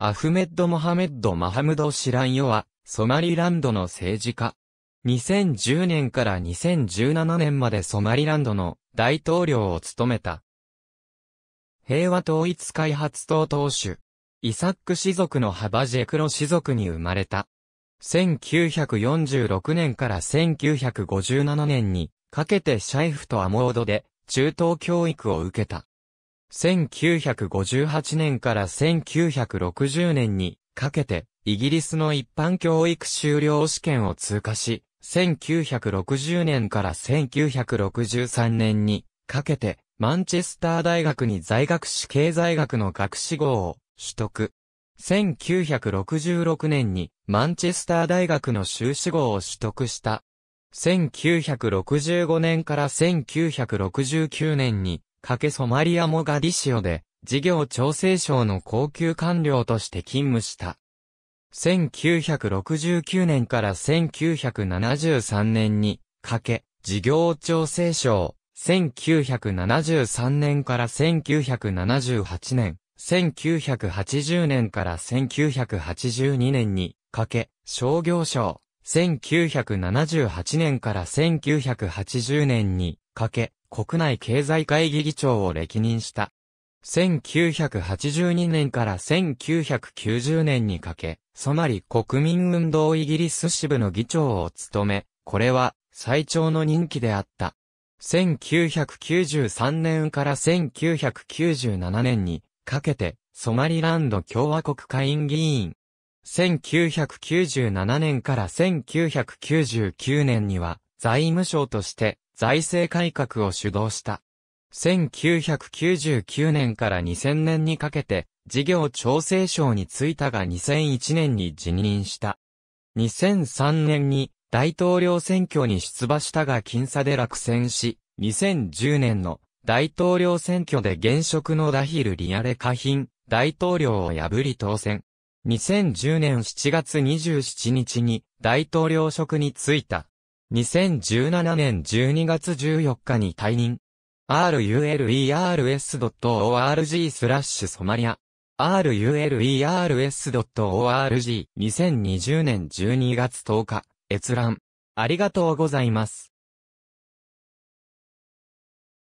アフメッド・モハメッド・マハムド・シランヨは、ソマリランドの政治家。2010年から2017年までソマリランドの大統領を務めた。平和統一開発党党首。イサック氏族のハバジェクロ氏族に生まれた。1946年から1957年にかけてシャイフとアモードで中等教育を受けた。1958年から1960年にかけて、イギリスの一般教育修了試験を通過し、1960年から1963年にかけて、マンチェスター大学に在学し経済学の学士号を取得。1966年にマンチェスター大学の修士号を取得した。1965年から1969年にかけソマリアモガディシオで、事業調整省の高級官僚として勤務した。1969年から1973年に、かけ、事業調整省、1973年から1978年、1980年から1982年に、かけ、商業省、1978年から1980年に、かけ、国内経済会議議長を歴任した。1982年から1990年にかけ、ソマリ国民運動イギリス支部の議長を務め、これは最長の任期であった。1993年から1997年にかけて、ソマリランド共和国下院議員。1997年から1999年には財務省として財政改革を主導した。1999年から2000年にかけて、事業調整省に就いたが2001年に辞任した。2003年に大統領選挙に出馬したが僅差で落選し、2010年の大統領選挙で現職のダヒル・リアレ・カヒン大統領を破り当選。2010年7月27日に大統領職に就いた。2017年12月14日に退任。rulers.org スラッシュソマリア。rulers.org2020 年12月10日、閲覧。ありがとうございます。